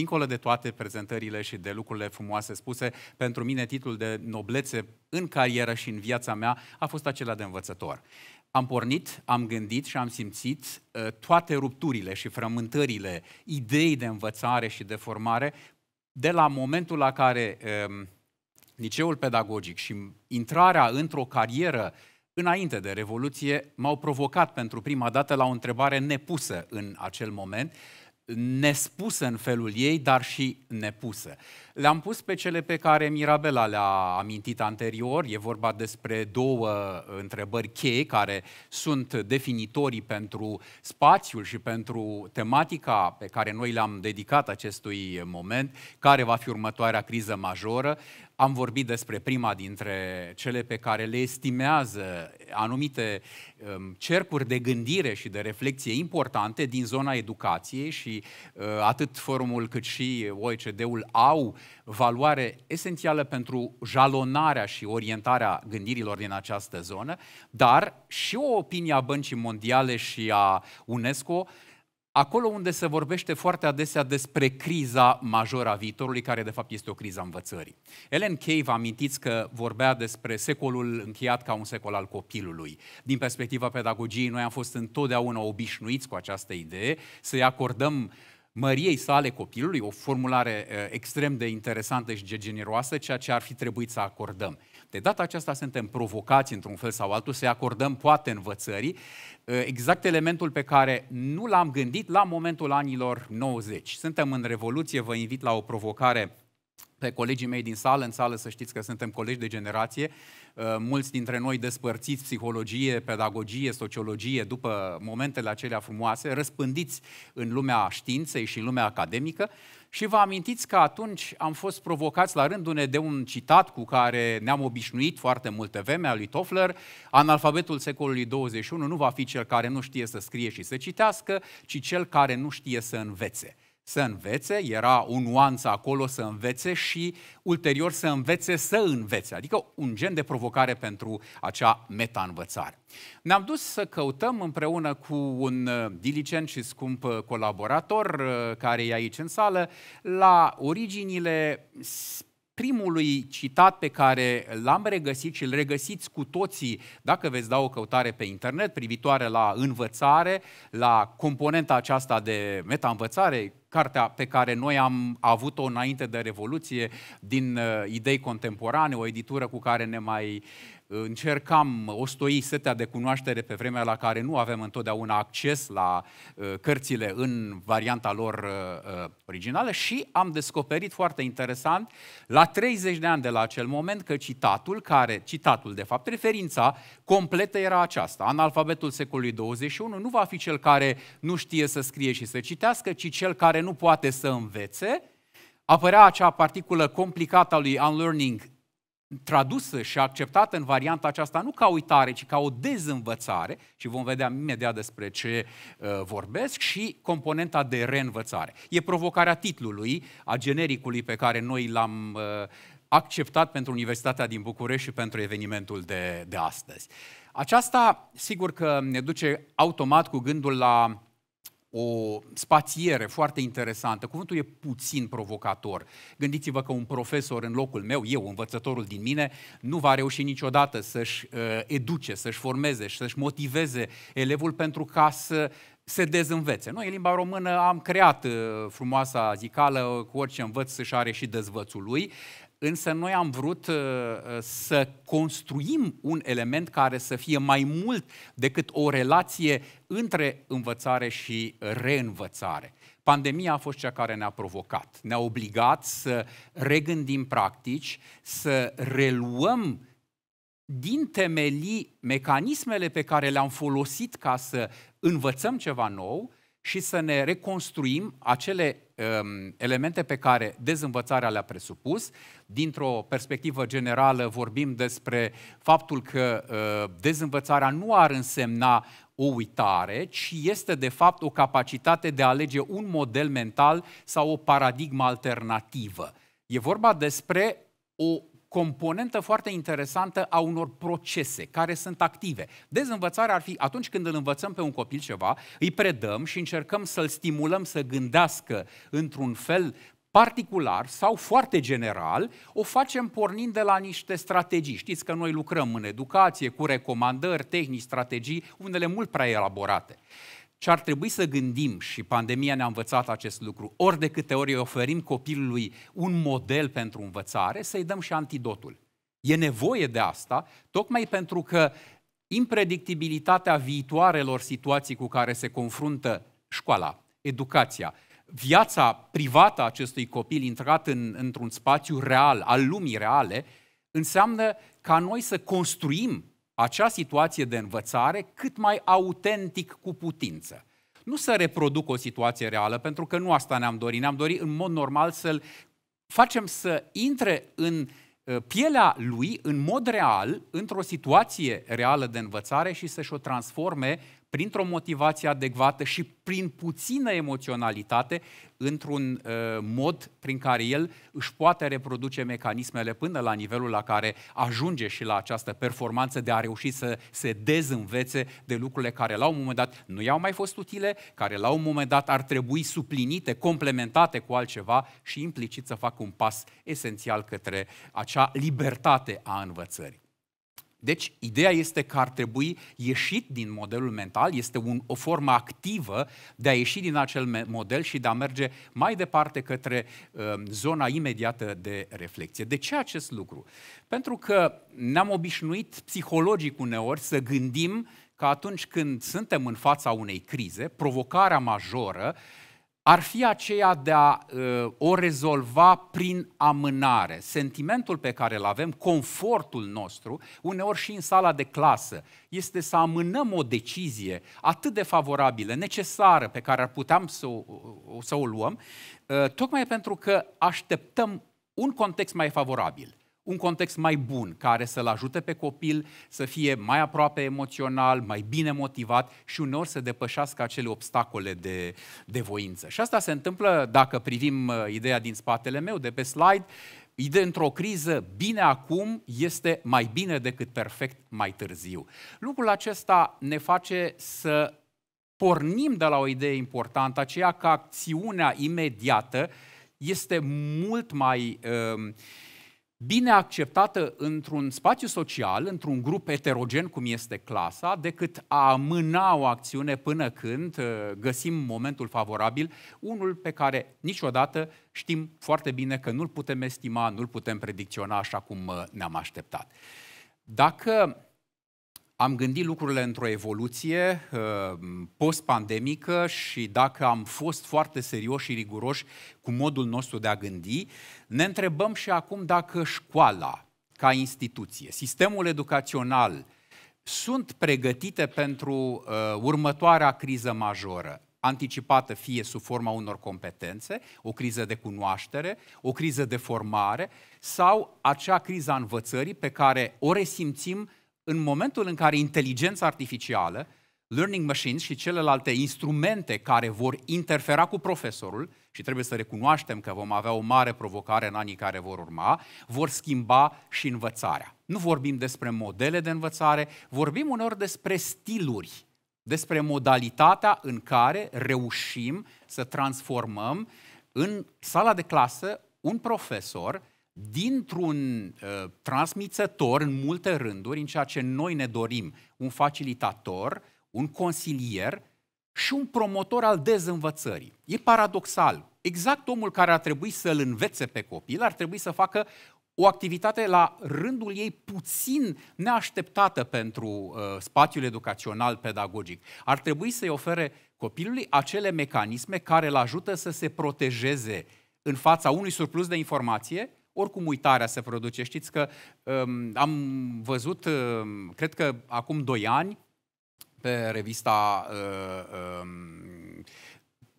dincolo de toate prezentările și de lucrurile frumoase spuse, pentru mine titlul de noblețe în carieră și în viața mea a fost acela de învățător. Am pornit, am gândit și am simțit uh, toate rupturile și frământările idei de învățare și de formare de la momentul la care um, liceul pedagogic și intrarea într-o carieră înainte de Revoluție m-au provocat pentru prima dată la o întrebare nepusă în acel moment – nespusă în felul ei, dar și nepusă. Le-am pus pe cele pe care Mirabela le-a amintit anterior. E vorba despre două uh, întrebări cheie care sunt definitorii pentru spațiul și pentru tematica pe care noi le-am dedicat acestui moment, care va fi următoarea criză majoră. Am vorbit despre prima dintre cele pe care le estimează anumite um, cercuri de gândire și de reflexie importante din zona educației și uh, atât forumul cât și OECD-ul au valoare esențială pentru jalonarea și orientarea gândirilor din această zonă, dar și o opinie a Băncii Mondiale și a UNESCO acolo unde se vorbește foarte adesea despre criza majoră a viitorului, care de fapt este o criză învățării. Ellen Key, vă amintiți că vorbea despre secolul încheiat ca un secol al copilului. Din perspectiva pedagogiei, noi am fost întotdeauna obișnuiți cu această idee să-i acordăm măriei sale copilului, o formulare eh, extrem de interesantă și generoasă, ceea ce ar fi trebuit să acordăm. De data aceasta suntem provocați într-un fel sau altul să acordăm poate învățării ă, exact elementul pe care nu l-am gândit la momentul anilor 90. Suntem în revoluție, vă invit la o provocare pe colegii mei din sală, în sală să știți că suntem colegi de generație, uh, mulți dintre noi despărțiți psihologie, pedagogie, sociologie, după momentele acelea frumoase, răspândiți în lumea științei și în lumea academică, și vă amintiți că atunci am fost provocați la rândul de un citat cu care ne-am obișnuit foarte multe vreme, a lui Toffler, analfabetul secolului 21 nu va fi cel care nu știe să scrie și să citească, ci cel care nu știe să învețe să învețe, era o nuanță acolo să învețe și ulterior să învețe să învețe, adică un gen de provocare pentru acea meta-învățare. Ne-am dus să căutăm împreună cu un uh, diligent și scump uh, colaborator uh, care e aici în sală la originile primului citat pe care l-am regăsit și îl regăsiți cu toții dacă veți da o căutare pe internet privitoare la învățare, la componenta aceasta de metaînvățare, cartea pe care noi am avut-o înainte de Revoluție din uh, idei contemporane, o editură cu care ne mai uh, încercam o stoi setea de cunoaștere pe vremea la care nu avem întotdeauna acces la uh, cărțile în varianta lor uh, uh, originală și am descoperit foarte interesant, la 30 de ani de la acel moment, că citatul care, citatul de fapt, referința completă era aceasta. Analfabetul secolului 21 nu va fi cel care nu știe să scrie și să citească, ci cel care nu poate să învețe. Apărea acea particulă complicată a lui unlearning tradusă și acceptată în varianta aceasta nu ca uitare, ci ca o dezînvățare, și vom vedea imediat despre ce uh, vorbesc, și componenta de reînvățare. E provocarea titlului, a genericului pe care noi l-am uh, acceptat pentru Universitatea din București și pentru evenimentul de, de astăzi. Aceasta, sigur că ne duce automat cu gândul la o spațiere foarte interesantă. Cuvântul e puțin provocator. Gândiți-vă că un profesor în locul meu, eu, învățătorul din mine, nu va reuși niciodată să-și uh, educe, să-și formeze și să-și motiveze elevul pentru ca să se dezînvețe. Noi, în limba română, am creat uh, frumoasa zicală cu orice învăț și are și dezvățul lui. Însă noi am vrut uh, uh, să construim un element care să fie mai mult decât o relație între învățare și reînvățare. Pandemia a fost cea care ne-a provocat, ne-a obligat să regândim practici, să reluăm din temelii mecanismele pe care le-am folosit ca să învățăm ceva nou și să ne reconstruim acele um, elemente pe care dezînvățarea le-a presupus. Dintr-o perspectivă generală vorbim despre faptul că uh, dezînvățarea nu ar însemna o uitare, ci este de fapt o capacitate de a alege un model mental sau o paradigmă alternativă. E vorba despre o componentă foarte interesantă a unor procese care sunt active. Dezînvățarea ar fi atunci când îl învățăm pe un copil ceva, îi predăm și încercăm să-l stimulăm să gândească într-un fel particular sau foarte general, o facem pornind de la niște strategii. Știți că noi lucrăm în educație cu recomandări, tehnici, strategii, unele mult prea elaborate ce ar trebui să gândim, și pandemia ne-a învățat acest lucru, ori de câte ori oferim copilului un model pentru învățare, să-i dăm și antidotul. E nevoie de asta, tocmai pentru că impredictibilitatea viitoarelor situații cu care se confruntă școala, educația, viața privată a acestui copil intrat în, într-un spațiu real, al lumii reale, înseamnă ca noi să construim acea situație de învățare cât mai autentic cu putință. Nu să reproduc o situație reală, pentru că nu asta ne-am dorit. Ne-am dorit în mod normal să-l facem să intre în uh, pielea lui în mod real, într-o situație reală de învățare și să-și o transforme printr-o motivație adecvată și prin puțină emoționalitate, într-un uh, mod prin care el își poate reproduce mecanismele până la nivelul la care ajunge și la această performanță de a reuși să se dezînvețe de lucrurile care la un moment dat nu i-au mai fost utile, care la un moment dat ar trebui suplinite, complementate cu altceva și implicit să facă un pas esențial către acea libertate a învățării. Deci, ideea este că ar trebui ieșit din modelul mental, este un, o formă activă de a ieși din acel model și de a merge mai departe către uh, zona imediată de reflexie. De ce acest lucru? Pentru că ne-am obișnuit psihologic uneori să gândim că atunci când suntem în fața unei crize, provocarea majoră ar fi aceea de a uh, o rezolva prin amânare. Sentimentul pe care îl avem, confortul nostru, uneori și în sala de clasă, este să amânăm o decizie atât de favorabilă, necesară, pe care ar putea să o, să o luăm, uh, tocmai pentru că așteptăm un context mai favorabil un context mai bun care să-l ajute pe copil să fie mai aproape emoțional, mai bine motivat și uneori să depășească acele obstacole de, de voință. Și asta se întâmplă dacă privim uh, ideea din spatele meu, de pe slide, Ideea într-o criză, bine acum, este mai bine decât perfect mai târziu. Lucrul acesta ne face să pornim de la o idee importantă, aceea că acțiunea imediată este mult mai uh, bine acceptată într-un spațiu social, într-un grup heterogen cum este clasa, decât a amâna o acțiune până când uh, găsim momentul favorabil, unul pe care niciodată știm foarte bine că nu-l putem estima, nu-l putem predicționa așa cum uh, ne-am așteptat. Dacă am gândit lucrurile într-o evoluție uh, post-pandemică și dacă am fost foarte serioși și riguroși cu modul nostru de a gândi, ne întrebăm și acum dacă școala, ca instituție, sistemul educațional, sunt pregătite pentru uh, următoarea criză majoră, anticipată fie sub forma unor competențe, o criză de cunoaștere, o criză de formare sau acea criză a învățării pe care o resimțim în momentul în care inteligența artificială, learning machines și celelalte instrumente care vor interfera cu profesorul, și trebuie să recunoaștem că vom avea o mare provocare în anii care vor urma, vor schimba și învățarea. Nu vorbim despre modele de învățare, vorbim uneori despre stiluri despre modalitatea în care reușim să transformăm în sala de clasă un profesor dintr-un uh, transmițător în multe rânduri, în ceea ce noi ne dorim, un facilitator, un consilier și un promotor al dezînvățării. E paradoxal. Exact omul care ar trebui să-l învețe pe copil ar trebui să facă o activitate la rândul ei puțin neașteptată pentru uh, spațiul educațional pedagogic. Ar trebui să-i ofere copilului acele mecanisme care îl ajută să se protejeze în fața unui surplus de informație oricum uitarea se produce. Știți că um, am văzut, um, cred că acum doi ani, pe revista uh, um,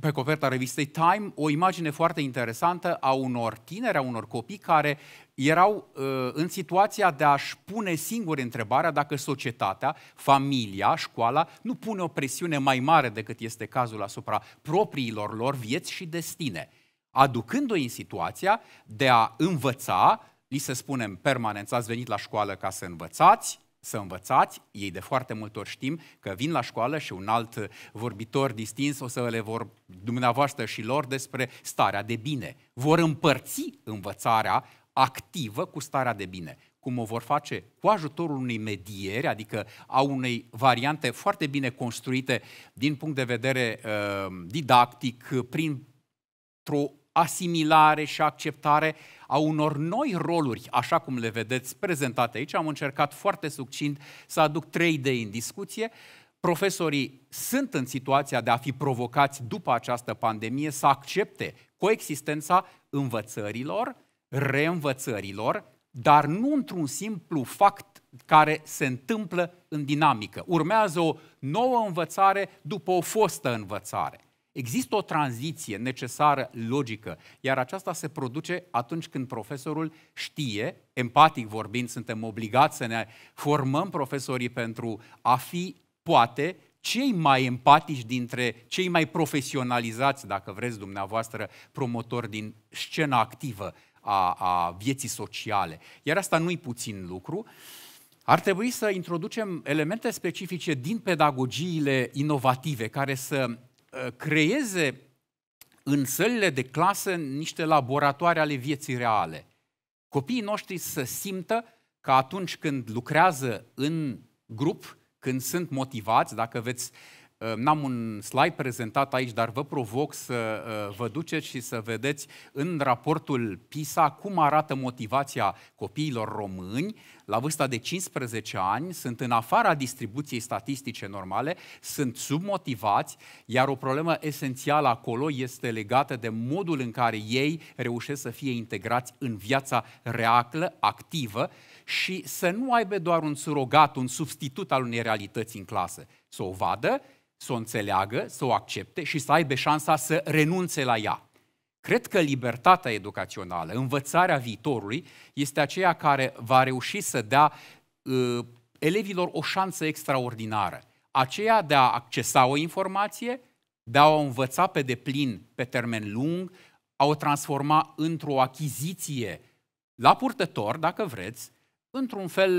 pe coperta revistei Time o imagine foarte interesantă a unor tineri, a unor copii care erau uh, în situația de a-și pune singuri întrebarea dacă societatea, familia, școala nu pune o presiune mai mare decât este cazul asupra propriilor lor vieți și destine aducându o în situația de a învăța, li se spunem permanent, ați venit la școală ca să învățați, să învățați, ei de foarte mult ori știm că vin la școală și un alt vorbitor distins o să le vor dumneavoastră și lor despre starea de bine. Vor împărți învățarea activă cu starea de bine cum o vor face cu ajutorul unei medieri, adică a unei variante foarte bine construite din punct de vedere uh, didactic, prin o asimilare și acceptare a unor noi roluri, așa cum le vedeți prezentate aici. Am încercat foarte succint să aduc trei idei în discuție. Profesorii sunt în situația de a fi provocați după această pandemie să accepte coexistența învățărilor, reînvățărilor, dar nu într-un simplu fact care se întâmplă în dinamică. Urmează o nouă învățare după o fostă învățare. Există o tranziție necesară, logică, iar aceasta se produce atunci când profesorul știe, empatic vorbind, suntem obligați să ne formăm profesorii pentru a fi, poate, cei mai empatici dintre cei mai profesionalizați, dacă vreți dumneavoastră, promotori din scena activă a, a vieții sociale. Iar asta nu-i puțin lucru. Ar trebui să introducem elemente specifice din pedagogiile inovative care să Uh, creeze în sălile de clasă niște laboratoare ale vieții reale. Copiii noștri să simtă că atunci când lucrează în grup, când sunt motivați, dacă veți uh, Uh, n-am un slide prezentat aici, dar vă provoc să uh, vă duceți și să vedeți în raportul PISA cum arată motivația copiilor români la vârsta de 15 ani, sunt în afara distribuției statistice normale, sunt submotivați, iar o problemă esențială acolo este legată de modul în care ei reușesc să fie integrați în viața reală, activă și să nu aibă doar un surogat, un substitut al unei realități în clasă, să o vadă să o înțeleagă, să o accepte și să aibă șansa să renunțe la ea. Cred că libertatea educațională, învățarea viitorului, este aceea care va reuși să dea uh, elevilor o șansă extraordinară. Aceea de a accesa o informație, de a o învăța pe deplin pe termen lung, a o transforma într-o achiziție la purtător, dacă vreți, într-un fel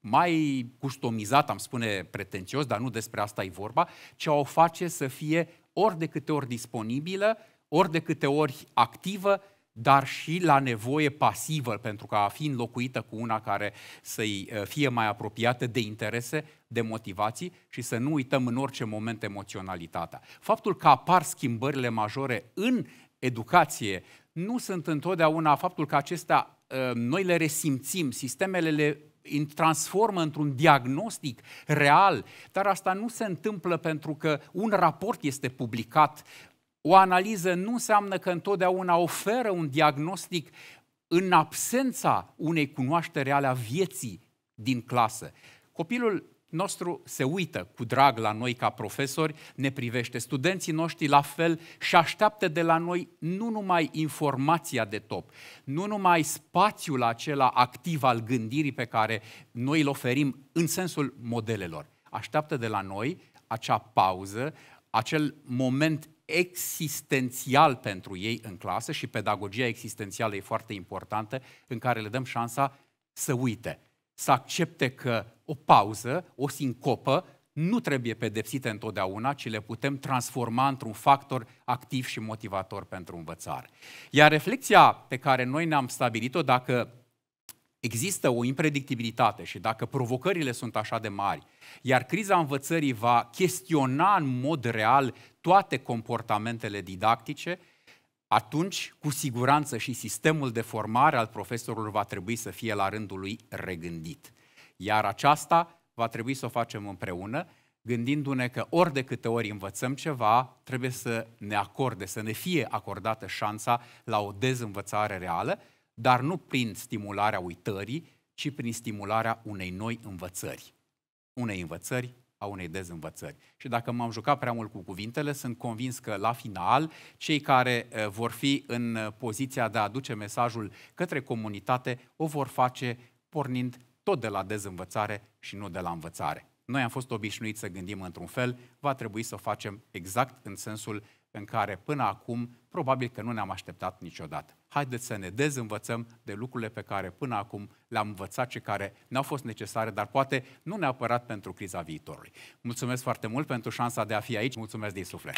mai customizat, am spune pretențios, dar nu despre asta e vorba, ce o face să fie ori de câte ori disponibilă, ori de câte ori activă, dar și la nevoie pasivă, pentru că a fi înlocuită cu una care să-i uh, fie mai apropiată de interese, de motivații și să nu uităm în orice moment emoționalitatea. Faptul că apar schimbările majore în educație nu sunt întotdeauna faptul că acestea uh, noi le resimțim, sistemele le transformă într-un diagnostic real, dar asta nu se întâmplă pentru că un raport este publicat. O analiză nu înseamnă că întotdeauna oferă un diagnostic în absența unei cunoaștere ale a vieții din clasă. Copilul nostru se uită cu drag la noi ca profesori, ne privește studenții noștri la fel și așteaptă de la noi nu numai informația de top, nu numai spațiul acela activ al gândirii pe care noi îl oferim în sensul modelelor. Așteaptă de la noi acea pauză, acel moment existențial pentru ei în clasă și pedagogia existențială e foarte importantă, în care le dăm șansa să uite să accepte că o pauză, o sincopă, nu trebuie pedepsite întotdeauna, ci le putem transforma într-un factor activ și motivator pentru învățare. Iar reflexia pe care noi ne-am stabilit-o, dacă există o impredictibilitate și dacă provocările sunt așa de mari, iar criza învățării va chestiona în mod real toate comportamentele didactice, atunci, cu siguranță și sistemul de formare al profesorului va trebui să fie la rândul lui regândit. Iar aceasta va trebui să o facem împreună, gândindu-ne că ori de câte ori învățăm ceva, trebuie să ne acorde, să ne fie acordată șansa la o dezînvățare reală, dar nu prin stimularea uitării, ci prin stimularea unei noi învățări. Unei învățări a unei dezînvățări. Și dacă m-am jucat prea mult cu cuvintele, sunt convins că la final cei care eh, vor fi în eh, poziția de a aduce mesajul către comunitate o vor face pornind tot de la dezînvățare și nu de la învățare. Noi am fost obișnuiți să gândim într-un fel, va trebui să o facem exact în sensul în care până acum probabil că nu ne-am așteptat niciodată haideți să ne dezînvățăm de lucrurile pe care până acum le-am învățat și care n-au fost necesare, dar poate nu neapărat pentru criza viitorului. Mulțumesc foarte mult pentru șansa de a fi aici. Mulțumesc din suflet!